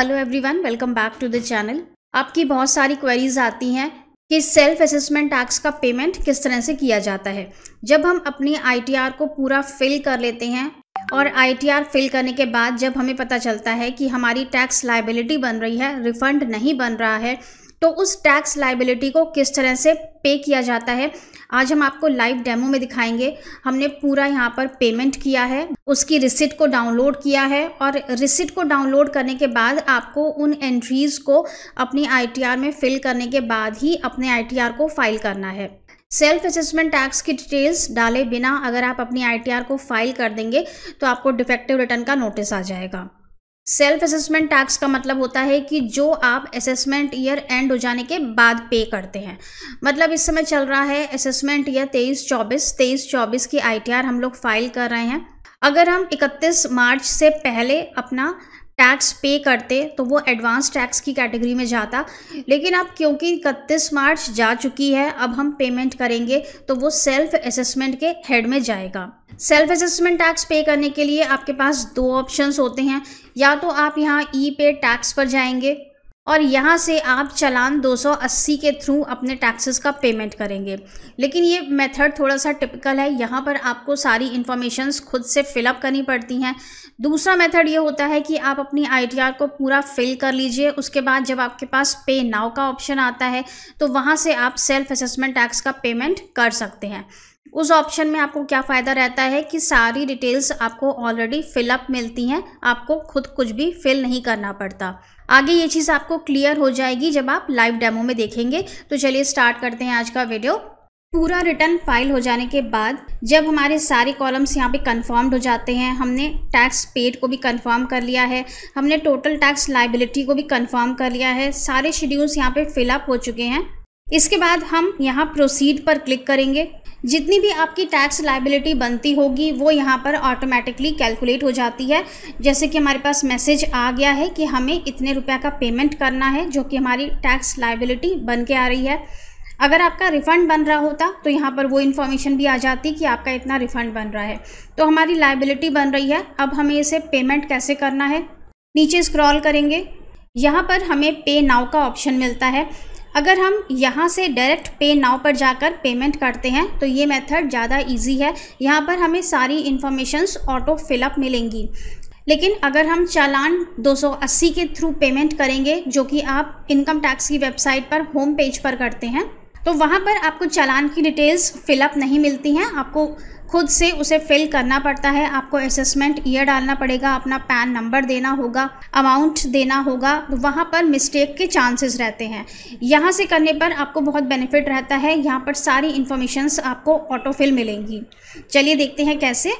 hello everyone welcome back to the channel आपकी बहुत सारी क्वेरीज आती हैं कि सेल्फ असेसमेंट टैक्स का पेमेंट किस तरह से किया जाता है जब हम अपनी आईटीआर को पूरा फिल कर लेते हैं और आईटीआर फिल करने के बाद जब हमें पता चलता है कि हमारी टैक्स लाइबिलिटी बन रही है रिफंड नहीं बन रहा है तो उस टैक्स लाइबिलिटी को किस तरह से पे किया जाता है आज हम आपको लाइव डेमो में दिखाएंगे हमने पूरा यहाँ पर पेमेंट किया है उसकी रिसिट को डाउनलोड किया है और रिसिट को डाउनलोड करने के बाद आपको उन एंट्रीज़ को अपनी आईटीआर में फिल करने के बाद ही अपने आईटीआर को फाइल करना है सेल्फ असेसमेंट टैक्स की डिटेल्स डाले बिना अगर आप अपनी आई को फाइल कर देंगे तो आपको डिफेक्टिव रिटर्न का नोटिस आ जाएगा सेल्फ असेसमेंट टैक्स का मतलब होता है कि जो आप असेसमेंट ईयर एंड हो जाने के बाद पे करते हैं मतलब इस समय चल रहा है असेसमेंट ईयर तेईस चौबीस तेईस चौबीस की आई हम लोग फाइल कर रहे हैं अगर हम 31 मार्च से पहले अपना टैक्स पे करते तो वो एडवांस टैक्स की कैटेगरी में जाता लेकिन अब क्योंकि इकतीस मार्च जा चुकी है अब हम पेमेंट करेंगे तो वो सेल्फ असेसमेंट के हेड में जाएगा सेल्फ असेसमेंट टैक्स पे करने के लिए आपके पास दो ऑप्शंस होते हैं या तो आप यहाँ ई पे टैक्स पर जाएंगे और यहाँ से आप चलान 280 के थ्रू अपने टैक्सेस का पेमेंट करेंगे लेकिन ये मेथड थोड़ा सा टिपिकल है यहाँ पर आपको सारी इन्फॉर्मेशन खुद से फिलअप करनी पड़ती हैं दूसरा मेथड ये होता है कि आप अपनी आई को पूरा फिल कर लीजिए उसके बाद जब आपके पास पे नाव का ऑप्शन आता है तो वहाँ से आप सेल्फ असेसमेंट टैक्स का पेमेंट कर सकते हैं उस ऑप्शन में आपको क्या फ़ायदा रहता है कि सारी डिटेल्स आपको ऑलरेडी फिलअप मिलती हैं आपको खुद कुछ भी फिल नहीं करना पड़ता आगे ये चीज़ आपको क्लियर हो जाएगी जब आप लाइव डेमो में देखेंगे तो चलिए स्टार्ट करते हैं आज का वीडियो पूरा रिटर्न फाइल हो जाने के बाद जब हमारे सारे कॉलम्स यहाँ पे कन्फर्म्ड हो जाते हैं हमने टैक्स पेड को भी कन्फर्म कर लिया है हमने टोटल टैक्स लाइबिलिटी को भी कन्फर्म कर लिया है सारे शेड्यूल्स यहाँ पे फिलअप हो चुके हैं इसके बाद हम यहाँ प्रोसीड पर क्लिक करेंगे जितनी भी आपकी टैक्स लाइबिलिटी बनती होगी वो यहाँ पर ऑटोमेटिकली कैलकुलेट हो जाती है जैसे कि हमारे पास मैसेज आ गया है कि हमें इतने रुपये का पेमेंट करना है जो कि हमारी टैक्स लाइबिलिटी बन के आ रही है अगर आपका रिफ़ंड बन रहा होता तो यहाँ पर वो इन्फॉर्मेशन भी आ जाती कि आपका इतना रिफ़ंड बन रहा है तो हमारी लाइबिलिटी बन रही है अब हमें इसे पेमेंट कैसे करना है नीचे स्क्रॉल करेंगे यहाँ पर हमें पे नाउ का ऑप्शन मिलता है अगर हम यहाँ से डायरेक्ट पे नाव पर जाकर पेमेंट करते हैं तो ये मेथड ज़्यादा इजी है यहाँ पर हमें सारी इन्फॉर्मेशंस ऑटो फिलअप मिलेंगी लेकिन अगर हम चालान 280 के थ्रू पेमेंट करेंगे जो कि आप इनकम टैक्स की वेबसाइट पर होम पेज पर करते हैं तो वहाँ पर आपको चालान की डिटेल्स फिलअप नहीं मिलती हैं आपको खुद से उसे फिल करना पड़ता है आपको असेसमेंट ईयर डालना पड़ेगा अपना पैन नंबर देना होगा अमाउंट देना होगा वहाँ पर मिस्टेक के चांसेस रहते हैं यहाँ से करने पर आपको बहुत बेनिफिट रहता है यहाँ पर सारी इन्फॉर्मेशंस आपको ऑटो फिल मिलेंगी चलिए देखते हैं कैसे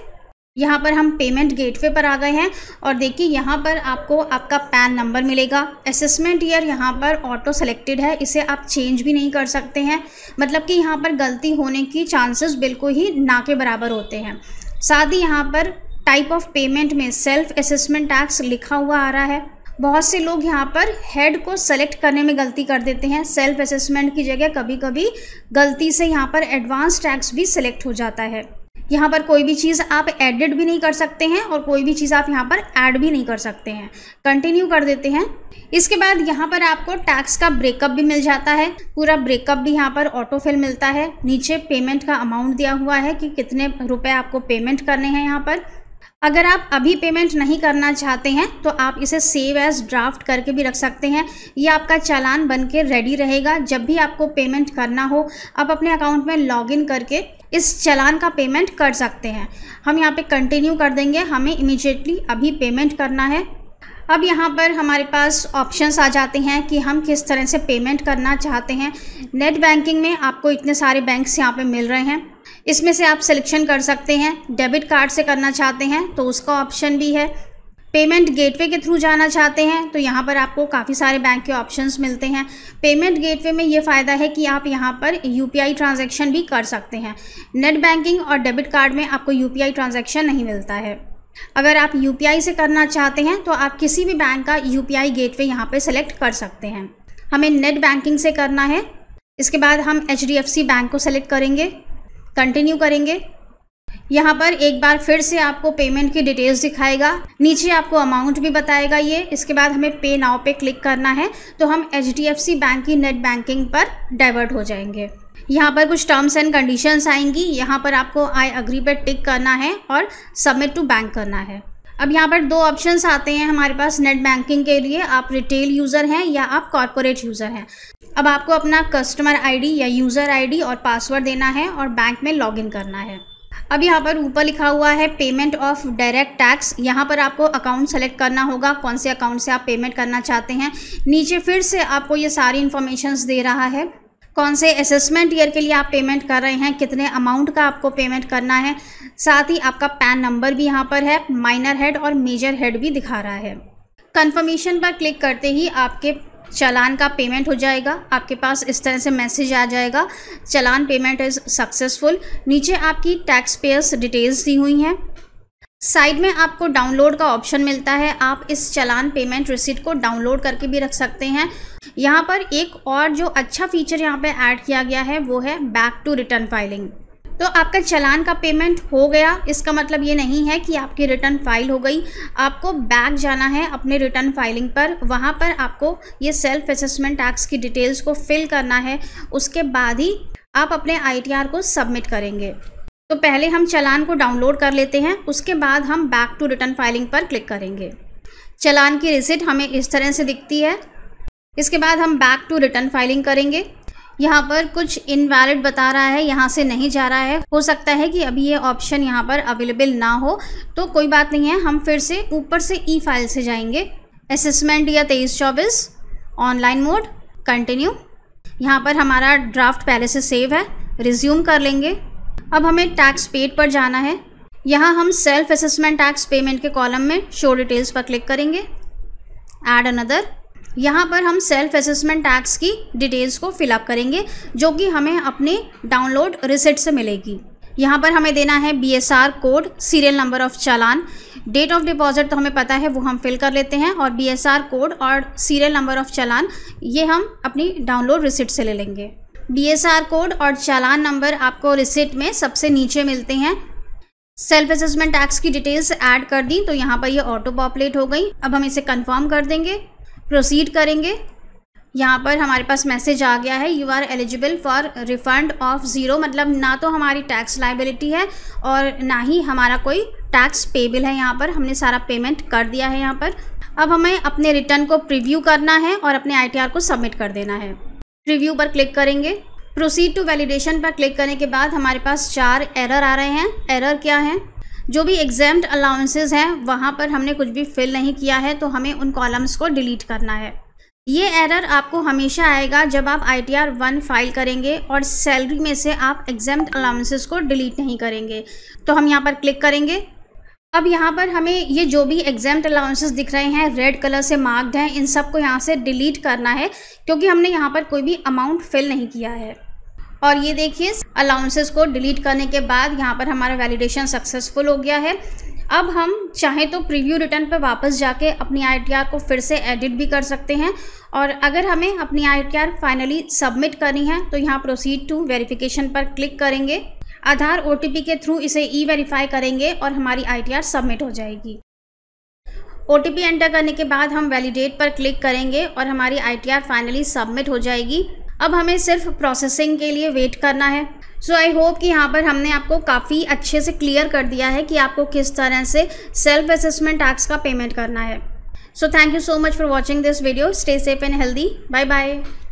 यहाँ पर हम पेमेंट गेटवे पर आ गए हैं और देखिए यहाँ पर आपको आपका पैन नंबर मिलेगा असेसमेंट ईयर यहाँ पर ऑटो सेलेक्टेड है इसे आप चेंज भी नहीं कर सकते हैं मतलब कि यहाँ पर गलती होने की चांसेस बिल्कुल ही ना के बराबर होते हैं साथ ही यहाँ पर टाइप ऑफ पेमेंट में सेल्फ असेसमेंट टैक्स लिखा हुआ आ रहा है बहुत से लोग यहाँ पर हेड को सेलेक्ट करने में गलती कर देते हैं सेल्फ असेसमेंट की जगह कभी कभी गलती से यहाँ पर एडवांस टैक्स भी सेलेक्ट हो जाता है यहाँ पर कोई भी चीज़ आप एडिट भी नहीं कर सकते हैं और कोई भी चीज़ आप यहाँ पर ऐड भी नहीं कर सकते हैं कंटिन्यू कर देते हैं इसके बाद यहाँ पर आपको टैक्स का ब्रेकअप भी मिल जाता है पूरा ब्रेकअप भी यहाँ पर ऑटो फिल मिलता है नीचे पेमेंट का अमाउंट दिया हुआ है कि कितने रुपए आपको पेमेंट करने हैं यहाँ पर अगर आप अभी पेमेंट नहीं करना चाहते हैं तो आप इसे सेव एज ड्राफ्ट करके भी रख सकते हैं ये आपका चालान बन के रेडी रहेगा जब भी आपको पेमेंट करना हो आप अपने अकाउंट में लॉगिन करके इस चलान का पेमेंट कर सकते हैं हम यहाँ पे कंटिन्यू कर देंगे हमें इमिजिएटली अभी पेमेंट करना है अब यहाँ पर हमारे पास ऑप्शंस आ जाते हैं कि हम किस तरह से पेमेंट करना चाहते हैं नेट बैंकिंग में आपको इतने सारे बैंक्स यहाँ पे मिल रहे हैं इसमें से आप सिलेक्शन कर सकते हैं डेबिट कार्ड से करना चाहते हैं तो उसका ऑप्शन भी है पेमेंट गेटवे के थ्रू जाना चाहते हैं तो यहाँ पर आपको काफ़ी सारे बैंक के ऑप्शंस मिलते हैं पेमेंट गेटवे में ये फ़ायदा है कि आप यहाँ पर यू ट्रांजैक्शन भी कर सकते हैं नेट बैंकिंग और डेबिट कार्ड में आपको यू ट्रांजैक्शन नहीं मिलता है अगर आप यू से करना चाहते हैं तो आप किसी भी बैंक का यू पी गेटवे यहाँ पर सेलेक्ट कर सकते हैं हमें नेट बैंकिंग से करना है इसके बाद हम एच बैंक को सेलेक्ट करेंगे कंटिन्यू करेंगे यहाँ पर एक बार फिर से आपको पेमेंट की डिटेल्स दिखाएगा नीचे आपको अमाउंट भी बताएगा ये इसके बाद हमें पे नाव पे क्लिक करना है तो हम एच बैंक की नेट बैंकिंग पर डाइवर्ट हो जाएंगे यहाँ पर कुछ टर्म्स एंड कंडीशंस आएंगी यहाँ पर आपको आई अग्री पर टिक करना है और सबमिट टू बैंक करना है अब यहाँ पर दो ऑप्शंस आते हैं हमारे पास नेट बैंकिंग के लिए आप रिटेल यूज़र हैं या आप कॉरपोरेट यूज़र हैं अब आपको अपना कस्टमर आईडी या यूज़र आईडी और पासवर्ड देना है और बैंक में लॉगिन करना है अब यहाँ पर ऊपर लिखा हुआ है पेमेंट ऑफ डायरेक्ट टैक्स यहाँ पर आपको अकाउंट सेलेक्ट करना होगा कौन से अकाउंट से आप पेमेंट करना चाहते हैं नीचे फिर से आपको ये सारी इन्फॉर्मेशन दे रहा है कौन से असेसमेंट ईयर के लिए आप पेमेंट कर रहे हैं कितने अमाउंट का आपको पेमेंट करना है साथ ही आपका पैन नंबर भी यहाँ पर है माइनर हेड और मेजर हेड भी दिखा रहा है कन्फर्मेशन पर क्लिक करते ही आपके चालान का पेमेंट हो जाएगा आपके पास इस तरह से मैसेज आ जाएगा चालान पेमेंट इज़ सक्सेसफुल नीचे आपकी टैक्स पेयर्स डिटेल्स दी हुई हैं साइड में आपको डाउनलोड का ऑप्शन मिलता है आप इस चलान पेमेंट रिसिट को डाउनलोड करके भी रख सकते हैं यहाँ पर एक और जो अच्छा फीचर यहाँ पे ऐड किया गया है वो है बैक टू रिटर्न फाइलिंग तो आपका चलान का पेमेंट हो गया इसका मतलब ये नहीं है कि आपकी रिटर्न फाइल हो गई आपको बैक जाना है अपने रिटर्न फाइलिंग पर वहाँ पर आपको ये सेल्फ असेसमेंट टैक्स की डिटेल्स को फिल करना है उसके बाद ही आप अपने आई को सबमिट करेंगे तो पहले हम चलान को डाउनलोड कर लेते हैं उसके बाद हम बैक टू रिटर्न फाइलिंग पर क्लिक करेंगे चलान की रिसिट हमें इस तरह से दिखती है इसके बाद हम बैक टू रिटर्न फाइलिंग करेंगे यहाँ पर कुछ इनवैलिड बता रहा है यहाँ से नहीं जा रहा है हो सकता है कि अभी ये ऑप्शन यहाँ पर अवेलेबल ना हो तो कोई बात नहीं है हम फिर से ऊपर से ई e फाइल से जाएंगे असेसमेंट या तेईस चौबीस ऑनलाइन मोड कंटिन्यू यहाँ पर हमारा ड्राफ्ट पहले से सेव है रिज्यूम कर लेंगे अब हमें टैक्स पेड पर जाना है यहाँ हम सेल्फ असेसमेंट टैक्स पेमेंट के कॉलम में शो डिटेल्स पर क्लिक करेंगे एड अनदर यहाँ पर हम सेल्फ असेसमेंट टैक्स की डिटेल्स को फिलअप करेंगे जो कि हमें अपने डाउनलोड रिसिट से मिलेगी यहाँ पर हमें देना है B S R code serial number of challan date of deposit तो हमें पता है वो हम फिल कर लेते हैं और बी एस आर कोड और सीरियल नंबर ऑफ चालान ये हम अपनी डाउनलोड रिसिट से ले लेंगे बी एस आर कोड और चालान नंबर आपको रिसिट में सबसे नीचे मिलते हैं सेल्फ असेसमेंट टैक्स की डिटेल्स ऐड कर दी तो यहाँ पर ये ऑटो पॉपलेट हो गई अब हम इसे कंफर्म कर देंगे प्रोसीड करेंगे यहाँ पर हमारे पास मैसेज आ गया है you are eligible for refund of zero मतलब ना तो हमारी टैक्स लाइबिलिटी है और ना ही हमारा कोई टैक्स पेबल है यहाँ पर हमने सारा पेमेंट कर दिया है यहाँ पर अब हमें अपने रिटर्न को प्रीव्यू करना है और अपने आई को सबमिट कर देना है प्रीव्यू पर क्लिक करेंगे प्रोसीड टू वैलिडेशन पर क्लिक करने के बाद हमारे पास चार एरर आ रहे हैं एरर क्या है जो भी एग्जाम अलाउंसेज हैं वहाँ पर हमने कुछ भी फिल नहीं किया है तो हमें उन कॉलम्स को डिलीट करना है ये एरर आपको हमेशा आएगा जब आप I T R one file करेंगे और सैलरी में से आप एग्जाम अलाउंसेज को डिलीट नहीं करेंगे तो हम यहाँ पर क्लिक करेंगे अब यहाँ पर हमें ये जो भी एग्जाम अलाउंसेज दिख रहे हैं रेड कलर से मार्क्ड हैं इन सब को यहाँ से डिलीट करना है क्योंकि हमने यहाँ पर कोई भी अमाउंट फिल नहीं किया है और ये देखिए अलाउंसेस को डिलीट करने के बाद यहाँ पर हमारा वैलिडेशन सक्सेसफुल हो गया है अब हम चाहें तो प्रीव्यू रिटर्न पर वापस जाके अपनी आई को फिर से एडिट भी कर सकते हैं और अगर हमें अपनी आई फाइनली सबमिट करनी है तो यहाँ प्रोसीड टू वेरिफिकेशन पर क्लिक करेंगे आधार ओ के थ्रू इसे ई वेरीफाई करेंगे और हमारी आई सबमिट हो जाएगी ओ एंटर करने के बाद हम वैलिडेट पर क्लिक करेंगे और हमारी आई फाइनली सबमिट हो जाएगी अब हमें सिर्फ प्रोसेसिंग के लिए वेट करना है सो आई होप कि यहाँ पर हमने आपको काफ़ी अच्छे से क्लियर कर दिया है कि आपको किस तरह से सेल्फ असेसमेंट टैक्स का पेमेंट करना है so thank you so much for watching this video stay safe and healthy bye bye